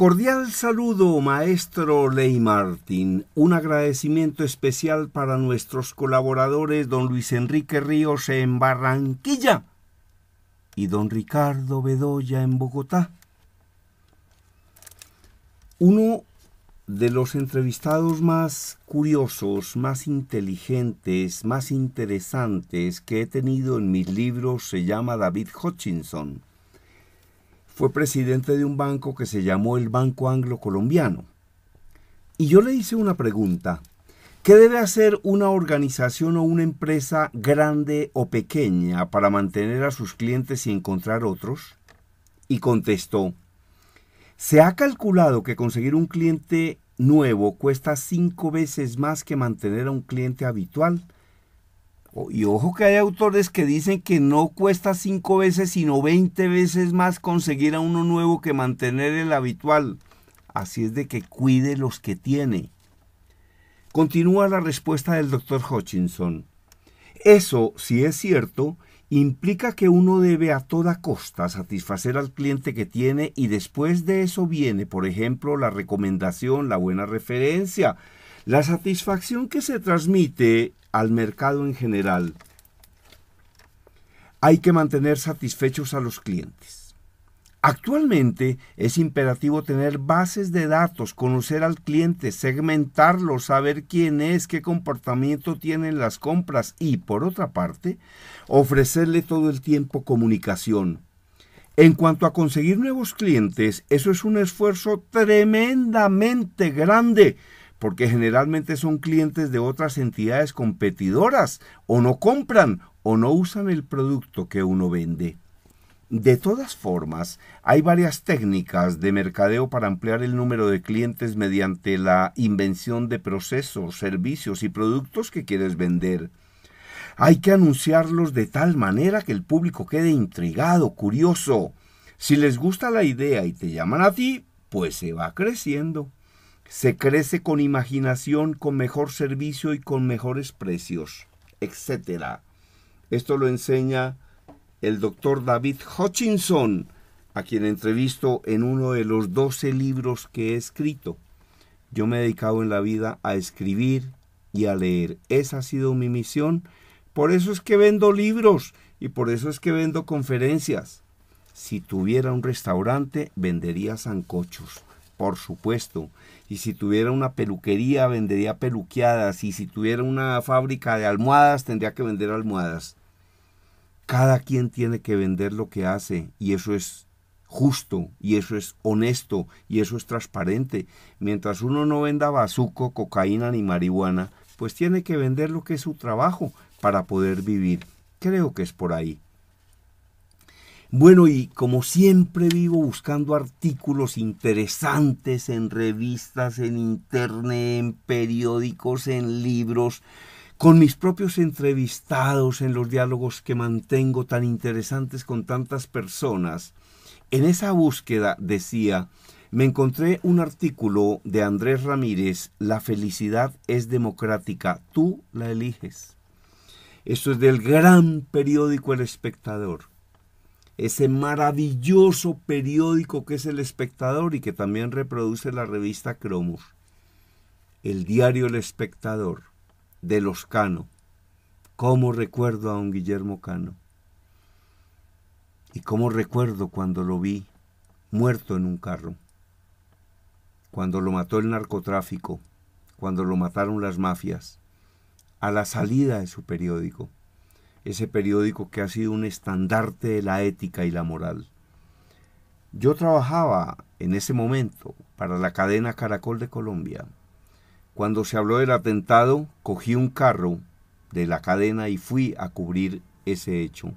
Cordial saludo, maestro Ley Martín. Un agradecimiento especial para nuestros colaboradores, don Luis Enrique Ríos en Barranquilla y don Ricardo Bedoya en Bogotá. Uno de los entrevistados más curiosos, más inteligentes, más interesantes que he tenido en mis libros se llama David Hutchinson fue presidente de un banco que se llamó el Banco Anglo-Colombiano. Y yo le hice una pregunta. ¿Qué debe hacer una organización o una empresa grande o pequeña para mantener a sus clientes y encontrar otros? Y contestó, se ha calculado que conseguir un cliente nuevo cuesta cinco veces más que mantener a un cliente habitual y ojo que hay autores que dicen que no cuesta cinco veces, sino 20 veces más conseguir a uno nuevo que mantener el habitual. Así es de que cuide los que tiene. Continúa la respuesta del doctor Hutchinson. Eso, si es cierto, implica que uno debe a toda costa satisfacer al cliente que tiene y después de eso viene, por ejemplo, la recomendación, la buena referencia, la satisfacción que se transmite al mercado en general, hay que mantener satisfechos a los clientes. Actualmente es imperativo tener bases de datos, conocer al cliente, segmentarlo, saber quién es, qué comportamiento tienen las compras y, por otra parte, ofrecerle todo el tiempo comunicación. En cuanto a conseguir nuevos clientes, eso es un esfuerzo tremendamente grande porque generalmente son clientes de otras entidades competidoras o no compran o no usan el producto que uno vende. De todas formas, hay varias técnicas de mercadeo para ampliar el número de clientes mediante la invención de procesos, servicios y productos que quieres vender. Hay que anunciarlos de tal manera que el público quede intrigado, curioso. Si les gusta la idea y te llaman a ti, pues se va creciendo se crece con imaginación, con mejor servicio y con mejores precios, etc. Esto lo enseña el doctor David Hutchinson, a quien entrevisto en uno de los 12 libros que he escrito. Yo me he dedicado en la vida a escribir y a leer. Esa ha sido mi misión. Por eso es que vendo libros y por eso es que vendo conferencias. Si tuviera un restaurante, vendería zancochos por supuesto. Y si tuviera una peluquería, vendería peluqueadas. Y si tuviera una fábrica de almohadas, tendría que vender almohadas. Cada quien tiene que vender lo que hace y eso es justo y eso es honesto y eso es transparente. Mientras uno no venda bazuco, cocaína ni marihuana, pues tiene que vender lo que es su trabajo para poder vivir. Creo que es por ahí. Bueno, y como siempre vivo buscando artículos interesantes en revistas, en internet, en periódicos, en libros, con mis propios entrevistados, en los diálogos que mantengo tan interesantes con tantas personas, en esa búsqueda, decía, me encontré un artículo de Andrés Ramírez, La felicidad es democrática, tú la eliges. Esto es del gran periódico El Espectador ese maravilloso periódico que es El Espectador y que también reproduce la revista Cromos, el diario El Espectador de los Cano. ¿Cómo recuerdo a don Guillermo Cano? ¿Y cómo recuerdo cuando lo vi muerto en un carro? Cuando lo mató el narcotráfico, cuando lo mataron las mafias, a la salida de su periódico ese periódico que ha sido un estandarte de la ética y la moral. Yo trabajaba en ese momento para la cadena Caracol de Colombia. Cuando se habló del atentado, cogí un carro de la cadena y fui a cubrir ese hecho.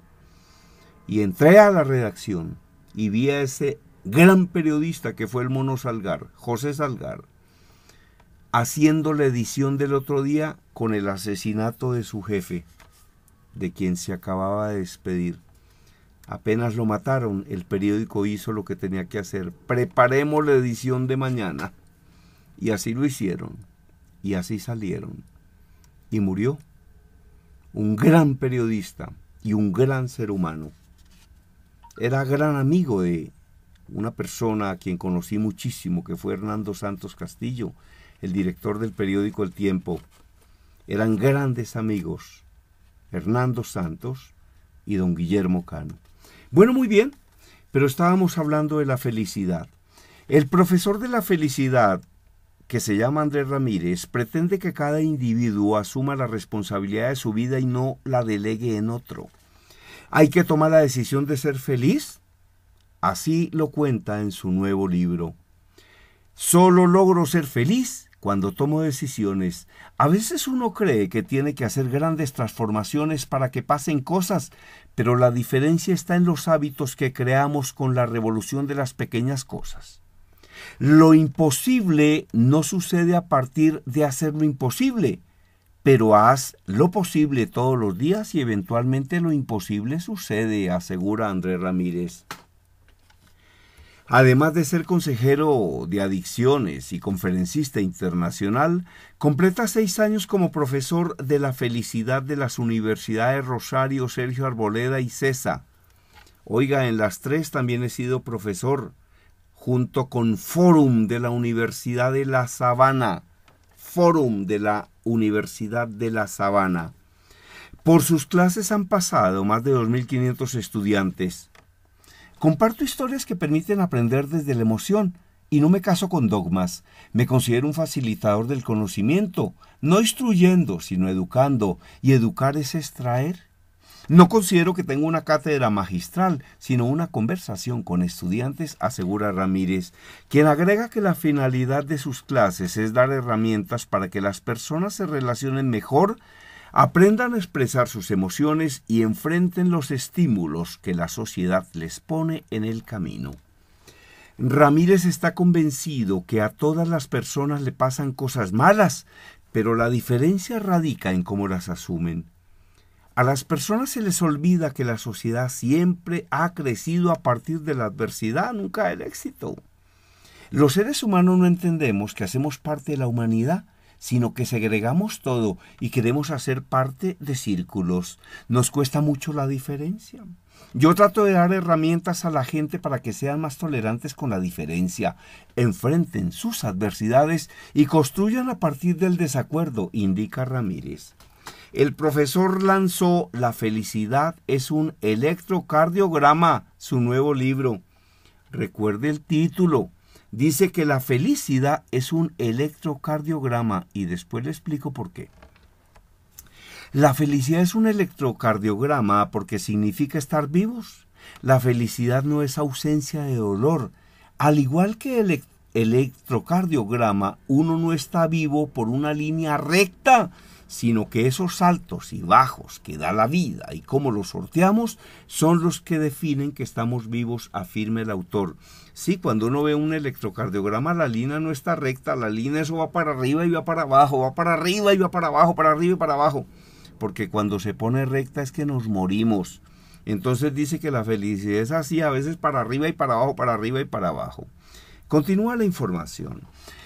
Y entré a la redacción y vi a ese gran periodista que fue el mono Salgar, José Salgar, haciendo la edición del otro día con el asesinato de su jefe, de quien se acababa de despedir. Apenas lo mataron, el periódico hizo lo que tenía que hacer. Preparemos la edición de mañana. Y así lo hicieron. Y así salieron. Y murió. Un gran periodista y un gran ser humano. Era gran amigo de una persona a quien conocí muchísimo, que fue Hernando Santos Castillo, el director del periódico El Tiempo. Eran grandes amigos Hernando Santos y don Guillermo Cano. Bueno, muy bien, pero estábamos hablando de la felicidad. El profesor de la felicidad, que se llama Andrés Ramírez, pretende que cada individuo asuma la responsabilidad de su vida y no la delegue en otro. Hay que tomar la decisión de ser feliz. Así lo cuenta en su nuevo libro. Solo logro ser feliz cuando tomo decisiones, a veces uno cree que tiene que hacer grandes transformaciones para que pasen cosas, pero la diferencia está en los hábitos que creamos con la revolución de las pequeñas cosas. Lo imposible no sucede a partir de hacer lo imposible, pero haz lo posible todos los días y eventualmente lo imposible sucede, asegura Andrés Ramírez. Además de ser consejero de adicciones y conferencista internacional, completa seis años como profesor de la felicidad de las universidades Rosario, Sergio Arboleda y CESA. Oiga, en las tres también he sido profesor, junto con Forum de la Universidad de La Sabana. Fórum de la Universidad de La Sabana. Por sus clases han pasado más de 2.500 estudiantes. Comparto historias que permiten aprender desde la emoción y no me caso con dogmas. Me considero un facilitador del conocimiento, no instruyendo, sino educando, y educar es extraer. No considero que tenga una cátedra magistral, sino una conversación con estudiantes, asegura Ramírez, quien agrega que la finalidad de sus clases es dar herramientas para que las personas se relacionen mejor Aprendan a expresar sus emociones y enfrenten los estímulos que la sociedad les pone en el camino. Ramírez está convencido que a todas las personas le pasan cosas malas, pero la diferencia radica en cómo las asumen. A las personas se les olvida que la sociedad siempre ha crecido a partir de la adversidad, nunca el éxito. Los seres humanos no entendemos que hacemos parte de la humanidad sino que segregamos todo y queremos hacer parte de círculos. Nos cuesta mucho la diferencia. Yo trato de dar herramientas a la gente para que sean más tolerantes con la diferencia, enfrenten sus adversidades y construyan a partir del desacuerdo, indica Ramírez. El profesor lanzó La felicidad es un electrocardiograma, su nuevo libro. Recuerde el título, dice que la felicidad es un electrocardiograma y después le explico por qué. La felicidad es un electrocardiograma porque significa estar vivos. La felicidad no es ausencia de dolor. Al igual que el electrocardiograma uno no está vivo por una línea recta, sino que esos altos y bajos que da la vida y cómo los sorteamos son los que definen que estamos vivos, afirma el autor. Sí, cuando uno ve un electrocardiograma, la línea no está recta, la línea eso va para arriba y va para abajo, va para arriba y va para abajo, para arriba y para abajo. Porque cuando se pone recta es que nos morimos. Entonces dice que la felicidad es así, a veces para arriba y para abajo, para arriba y para abajo. Continúa la información.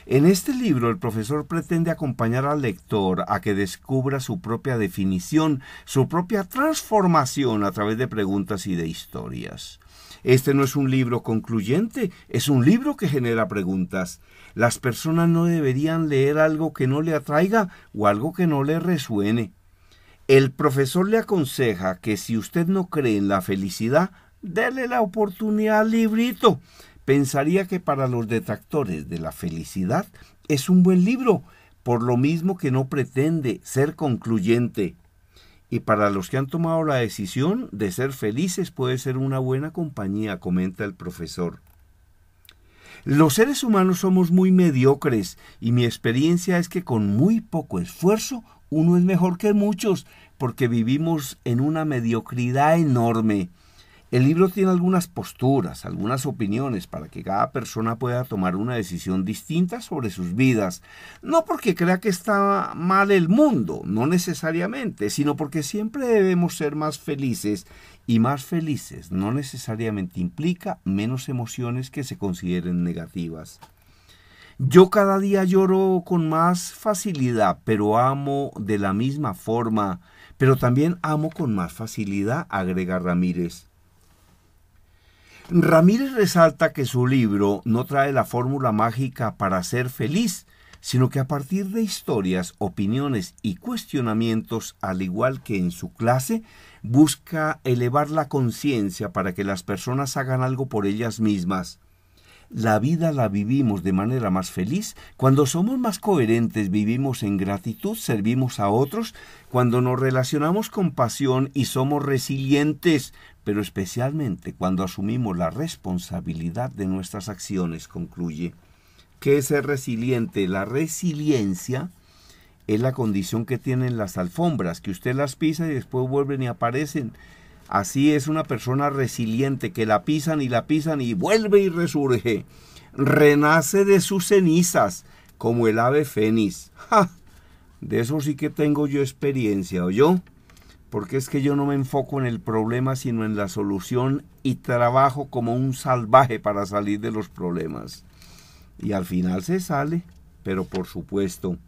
En este libro el profesor pretende acompañar al lector a que descubra su propia definición, su propia transformación a través de preguntas y de historias. Este no es un libro concluyente, es un libro que genera preguntas. Las personas no deberían leer algo que no le atraiga o algo que no le resuene. El profesor le aconseja que si usted no cree en la felicidad, dele la oportunidad al librito pensaría que para los detractores de la felicidad es un buen libro, por lo mismo que no pretende ser concluyente. Y para los que han tomado la decisión de ser felices puede ser una buena compañía, comenta el profesor. Los seres humanos somos muy mediocres y mi experiencia es que con muy poco esfuerzo uno es mejor que muchos porque vivimos en una mediocridad enorme. El libro tiene algunas posturas, algunas opiniones para que cada persona pueda tomar una decisión distinta sobre sus vidas, no porque crea que está mal el mundo, no necesariamente, sino porque siempre debemos ser más felices y más felices no necesariamente implica menos emociones que se consideren negativas. Yo cada día lloro con más facilidad, pero amo de la misma forma, pero también amo con más facilidad, agrega Ramírez. Ramírez resalta que su libro no trae la fórmula mágica para ser feliz, sino que a partir de historias, opiniones y cuestionamientos, al igual que en su clase, busca elevar la conciencia para que las personas hagan algo por ellas mismas. La vida la vivimos de manera más feliz cuando somos más coherentes, vivimos en gratitud, servimos a otros, cuando nos relacionamos con pasión y somos resilientes, pero especialmente cuando asumimos la responsabilidad de nuestras acciones, concluye. que es ser resiliente? La resiliencia es la condición que tienen las alfombras, que usted las pisa y después vuelven y aparecen. Así es una persona resiliente que la pisan y la pisan y vuelve y resurge. Renace de sus cenizas como el ave fénix. De eso sí que tengo yo experiencia, ¿oyó? porque es que yo no me enfoco en el problema, sino en la solución y trabajo como un salvaje para salir de los problemas. Y al final se sale, pero por supuesto.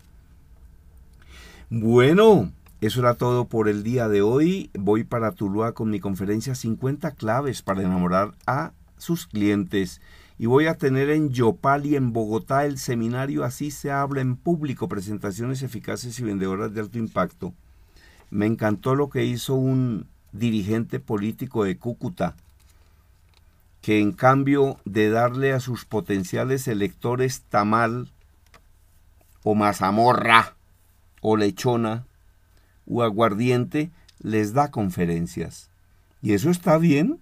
Bueno, eso era todo por el día de hoy. Voy para Tuluá con mi conferencia 50 claves para enamorar a sus clientes. Y voy a tener en Yopal y en Bogotá el seminario Así se habla en público, presentaciones eficaces y vendedoras de alto impacto. Me encantó lo que hizo un dirigente político de Cúcuta, que en cambio de darle a sus potenciales electores tamal o mazamorra o lechona o aguardiente, les da conferencias. ¿Y eso está bien?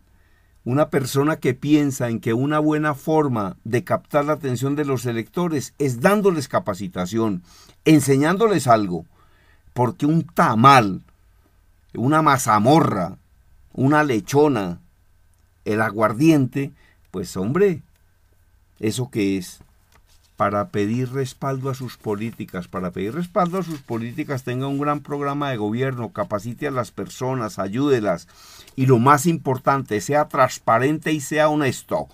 Una persona que piensa en que una buena forma de captar la atención de los electores es dándoles capacitación, enseñándoles algo, porque un tamal, una mazamorra, una lechona, el aguardiente, pues hombre, eso que es para pedir respaldo a sus políticas. Para pedir respaldo a sus políticas, tenga un gran programa de gobierno, capacite a las personas, ayúdelas y lo más importante, sea transparente y sea honesto.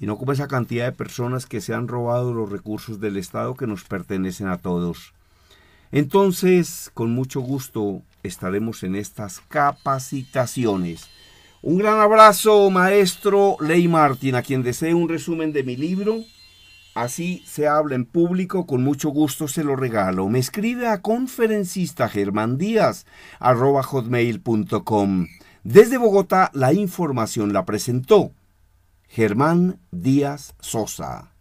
Y no como esa cantidad de personas que se han robado los recursos del Estado que nos pertenecen a todos. Entonces, con mucho gusto estaremos en estas capacitaciones. Un gran abrazo, maestro Ley Martín, a quien desee un resumen de mi libro. Así se habla en público, con mucho gusto se lo regalo. Me escribe a conferencista hotmail.com. Desde Bogotá la información la presentó Germán Díaz Sosa.